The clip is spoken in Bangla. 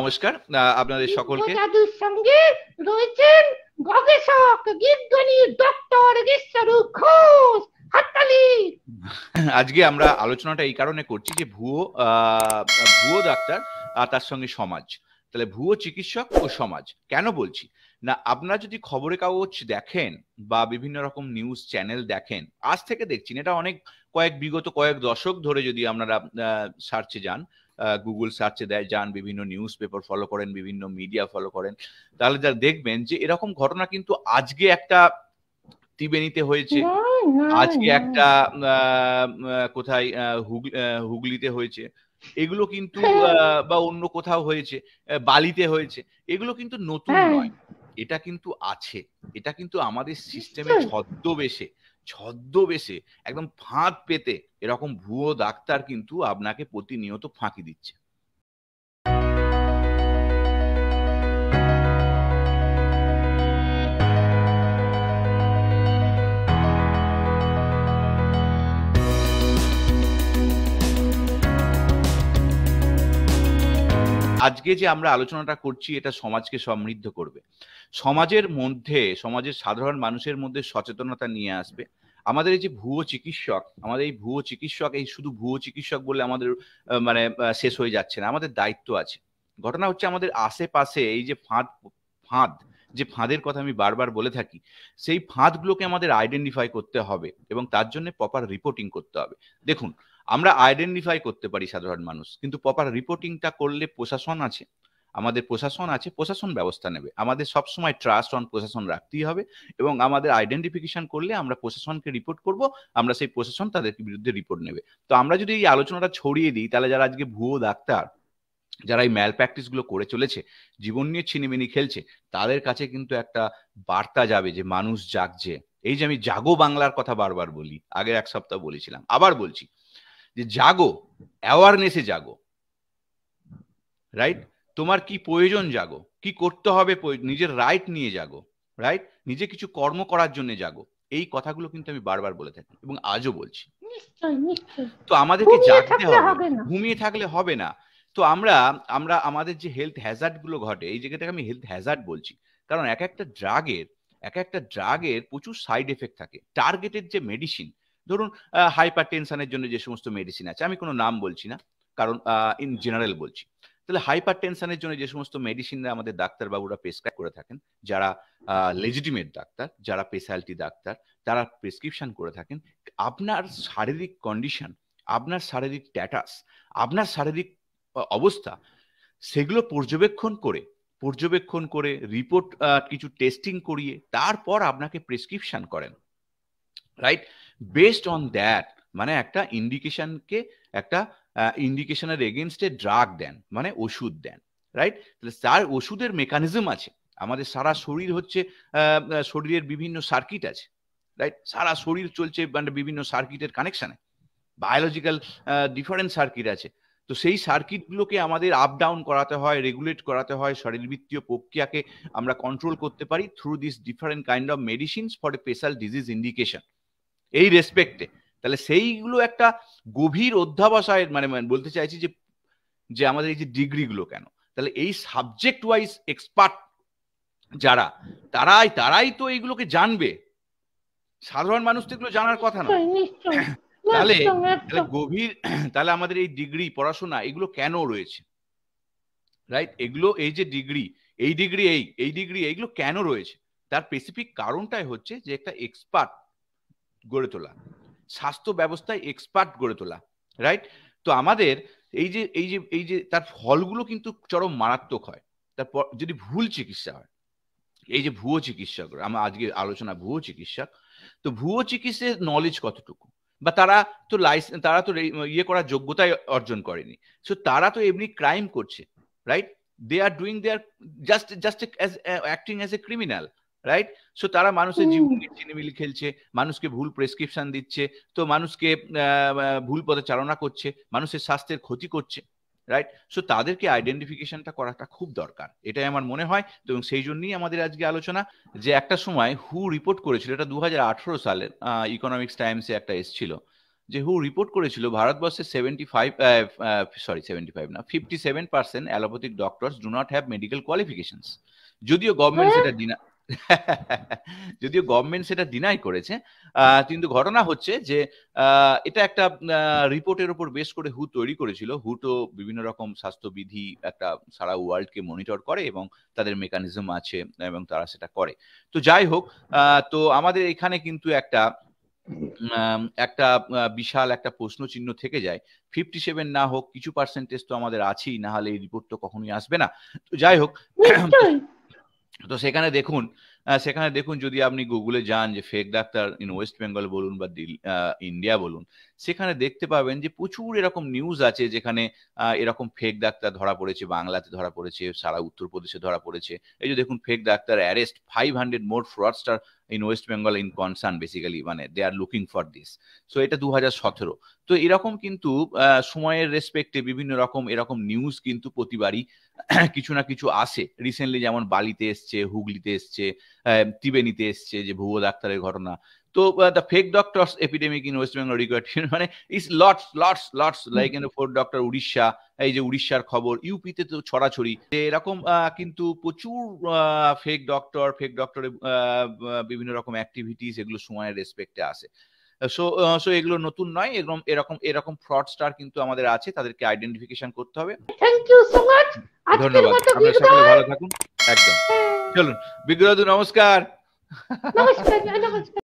নমস্কার আপনাদের সকলকে জাদুর সঙ্গে রয়েছেন গবেষক বিজ্ঞানী ডক্টর ঈশ্বরূপ ঘোষ আজকে আমরা আলোচনাটা এই কারণে করছি যে ভুয়ো ভুয়ো ডাক্তার আর তার সঙ্গে সমাজ তাহলে ভুয়ো চিকিৎসক ও সমাজ কেন বলছি না আপনারা যদি খবরের কাগজ দেখেন বা বিভিন্ন রকম নিউজ চ্যানেল দেখেন আজ থেকে দেখছি এটা অনেক কয়েক বিগত কয়েক দশক ধরে যদি আপনারা সার্চে যান গুগল সার্চে দেয় যান বিভিন্ন নিউজ পেপার ফলো করেন বিভিন্ন মিডিয়া ফলো করেন তাহলে যা দেখবেন যে এরকম ঘটনা কিন্তু আজকে একটা ত্রিবেণীতে হয়েছে আজকে একটা কোথায় হুগলিতে হয়েছে এগুলো কিন্তু হ্যাঁ। বা অন্য কোথাও হয়েছে বালিতে হয়েছে এগুলো কিন্তু নতুন হ্যাঁ। নয় এটা কিন্তু আছে এটা কিন্তু আমাদের সিস্টেমে ছদ্মবেশে ছদ্মবেশে একদম ফাঁদ পেতে এরকম ভুয়ো ডাক্তার কিন্তু আপনাকে প্রতিনিয়ত ফাঁকি দিচ্ছে আজকে যে আমরা আলোচনাটা করছি এটা সমাজকে সমৃদ্ধ করবে সমাজের মধ্যে সমাজের সাধারণ মানুষের মধ্যে সচেতনতা নিয়ে আসবে আমাদের এই যে ভুয়ো চিকিৎসক আমাদের এই ভুয়ো চিকিৎসক এই শুধু ভুয়ো চিকিৎসক বলে আমাদের মানে শেষ হয়ে যাচ্ছে না আমাদের দায়িত্ব আছে ঘটনা হচ্ছে আমাদের আশেপাশে এই যে ফাঁদ ফাঁদ যে ফাঁদের কথা আমি বারবার বলে থাকি সেই ফাঁদগুলোকে আমাদের আইডেন্টিফাই করতে হবে এবং তার জন্য প্রপার রিপোর্টিং করতে হবে দেখুন আমরা আইডেন্টিফাই করতে পারি সাধারণ মানুষ কিন্তু প্রপার রিপোর্টিংটা করলে প্রশাসন আছে আমাদের প্রশাসন আছে প্রশাসন ব্যবস্থা নেবে আমাদের সবসময় ট্রাস্ট অন প্রশাসন রাখতেই হবে এবং আমাদের আইডেন্টিফিকেশন করলে আমরা প্রশাসনকে রিপোর্ট করব আমরা সেই প্রশাসন তাদের বিরুদ্ধে রিপোর্ট নেবে তো আমরা যদি এই আলোচনাটা ছড়িয়ে দিই তাহলে যারা আজকে ভুয়ো ডাক্তার যারা এই ম্যাল প্র্যাকটিসগুলো করে চলেছে জীবন নিয়ে ছিনিমিনি খেলছে তাদের কাছে কিন্তু একটা বার্তা যাবে যে মানুষ জাগছে এই যে আমি জাগো বাংলার কথা বারবার বলি আগের এক সপ্তাহ বলেছিলাম আবার বলছি যে জাগো অ্যাওয়ারনেসে জাগো রাইট তোমার কি প্রয়োজন জাগো কি করতে হবে নিজের রাইট নিয়ে জাগো রাইট নিজে কিছু কর্ম করার জন্য জাগো এই কথাগুলো কিন্তু আমি বারবার বলে থাকি এবং আজও বলছি তো আমাদেরকে জাগতে হবে ঘুমিয়ে থাকলে হবে না তো আমরা আমরা আমাদের যে হেলথ হ্যাজার্ড গুলো ঘটে এই জায়গাটাকে আমি হেলথ হ্যাজার্ড বলছি কারণ এক একটা ড্রাগের এক একটা ড্রাগের প্রচুর সাইড এফেক্ট থাকে টার্গেটেড যে মেডিসিন ধরুন হাইপার টেনশনের জন্য যে সমস্ত মেডিসিন আছে আমি কোনো নাম বলছি না কারণ ইন জেনারেল বলছি তাহলে হাইপার টেনশনের জন্য যে সমস্ত মেডিসিন আমাদের ডাক্তারবাবুরা প্রেসক্রাইব করে থাকেন যারা লেজিটিমেট ডাক্তার যারা স্পেশালিটি ডাক্তার তারা প্রেসক্রিপশন করে থাকেন আপনার শারীরিক কন্ডিশন আপনার শারীরিক স্ট্যাটাস আপনার শারীরিক অবস্থা সেগুলো পর্যবেক্ষণ করে পর্যবেক্ষণ করে রিপোর্ট কিছু টেস্টিং করিয়ে তারপর আপনাকে প্রেসক্রিপশন করেন রাইট বেসড অন দ্যাট মানে একটা ইন্ডিকেশনকে একটা ইন্ডিকেশনের এগেনস্টে ড্রাগ দেন মানে ওষুধ দেন রাইট তাহলে তার ওষুধের মেকানিজম আছে আমাদের সারা শরীর হচ্ছে শরীরের বিভিন্ন সার্কিট আছে রাইট সারা শরীর চলছে মানে বিভিন্ন সার্কিটের কানেকশানে বায়োলজিক্যাল ডিফারেন্ট সার্কিট আছে তো সেই সার্কিটগুলোকে আমাদের আপ ডাউন করাতে হয় রেগুলেট করাতে হয় শরীরবৃত্তীয় প্রক্রিয়াকে আমরা কন্ট্রোল করতে পারি through this different kind of medicines for a special disease indication এই রেসপেক্টে তাহলে সেইগুলো একটা গভীর অধ্যাবসায়ের মানে, মানে বলতে চাইছি যে যে আমাদের এই যে ডিগ্রিগুলো কেন তাহলে এই সাবজেক্ট ওয়াইজ এক্সপার্ট যারা তারাই তারাই তো এইগুলোকে জানবে সাধারণ মানুষ তো এগুলো জানার কথা না তাহলে তাহলে গভীর তাহলে আমাদের এই ডিগ্রি পড়াশোনা এগুলো কেন রয়েছে রাইট এগুলো এই যে ডিগ্রি এই ডিগ্রি এই এই ডিগ্রি এইগুলো কেন রয়েছে তার স্পেসিফিক কারণটাই হচ্ছে যে একটা এক্সপার্ট গড়ে তোলা স্বাস্থ্য ব্যবস্থায় এক্সপার্ট গড়ে তোলা রাইট তো আমাদের এই যে এই যে এই যে তার ফলগুলো কিন্তু চরম মারাত্মক হয় তারপর যদি ভুল চিকিৎসা হয় এই যে ভুয়ো চিকিৎসক আমার আজকে আলোচনা ভুয়ো চিকিৎসক তো ভুয়ো চিকিৎসার নলেজ কতটুকু বা তারা তো লাইসেন্স তারা তো ইয়ে করার যোগ্যতায় অর্জন করেনি সো তারা তো এমনি ক্রাইম করছে right they are doing they are just just as acting as a criminal right so তারা মানুষের জীবনকে চিনিমিলি খেলছে মানুষকে ভুল প্রেসক্রিপশন দিচ্ছে তো মানুষকে ভুল পথে চালনা করছে মানুষের স্বাস্থ্যের ক্ষতি করছে রাইট সো তাদেরকে আইডেন্টিফিকেশনটা করাটা খুব দরকার এটাই আমার মনে হয় তো সেই জন্যই আমাদের আজকে আলোচনা যে একটা সময় হু রিপোর্ট করেছিল এটা দু সালের ইকোনমিক্স টাইমসে একটা এসছিল যে হু রিপোর্ট করেছিল ভারতবর্ষে seventy five sorry seventy five না fifty seven percent allopathic doctor do not have medical qualification যদিও গভর্নমেন্ট হ্যাঁ। সেটা দিনা যদিও গভর্নমেন্ট সেটা ডিনাই করেছে কিন্তু ঘটনা হচ্ছে যে এটা একটা রিপোর্টের উপর বেশ করে হু তৈরি করেছিল হুটো বিভিন্ন রকম স্বাস্থ্যবিধি একটা সারা ওয়ার্ল্ডকে মনিটর করে এবং তাদের মেকানিজম আছে এবং তারা সেটা করে তো যাই হোক তো আমাদের এখানে কিন্তু একটা একটা বিশাল একটা প্রশ্ন চিহ্ন থেকে যায় ফিফটি সেভেন না হোক কিছু পার্সেন্টেজ তো আমাদের আছেই না হলে এই রিপোর্ট তো কখনোই আসবে না তো যাই হোক তো সেখানে দেখুন সেখানে দেখুন যদি আপনি গুগলে যান যে fake doctor in West Bengal বলুন বা ইন্ডিয়া বলুন সেখানে দেখতে পাবেন যে প্রচুর এরকম নিউজ আছে যেখানে এরকম ফেক ডাক্তার ধরা পড়েছে বাংলাতে ধরা পড়েছে সারা উত্তরপ্রদেশে ধরা পড়েছে এই যে দেখুন fake doctor arrest five hundred more fraudster in West Bengal in concern basically মানে they are looking for this so এটা দু সতেরো তো এরকম কিন্তু সময়ের রেসপেক্টে বিভিন্ন রকম এরকম নিউজ কিন্তু প্রতিবারই কিছু না কিছু আসে রিসেন্টলি যেমন বালিতে এসছে হুগলিতে এসছে ত্রিবেণীতে এসছে যে ভুয়ো ডাক্তারের ঘটনা তো the uh, fake fake epidemic in West Bengal required মানে is lots lots lots like an four doctor Orissa এই যে উড়িষ্যার খবর ইউপিতে তো ছড়াছড়ি এরকম uh, কিন্তু প্রচুর ফেক ডক্টর ফেক ডক্টরের বিভিন্ন রকম অ্যাক্টিভিটিস এগুলো সময়ের রেসপেক্টে আসে সো সো uh, এগুলো নতুন নয় এরকম এরকম এরকম ফ্রড স্টার কিন্তু আমাদের আছে তাদেরকে আইডেন্টিফিকেশন করতে হবে থ্যাংক ইউ সো মাচ ধন্যবাদ আপনারা সকলে ভালো থাকুন একদম হ্যাঁ। চলুন বিগ্রহ নমস্কার নমস্কার নমস্কার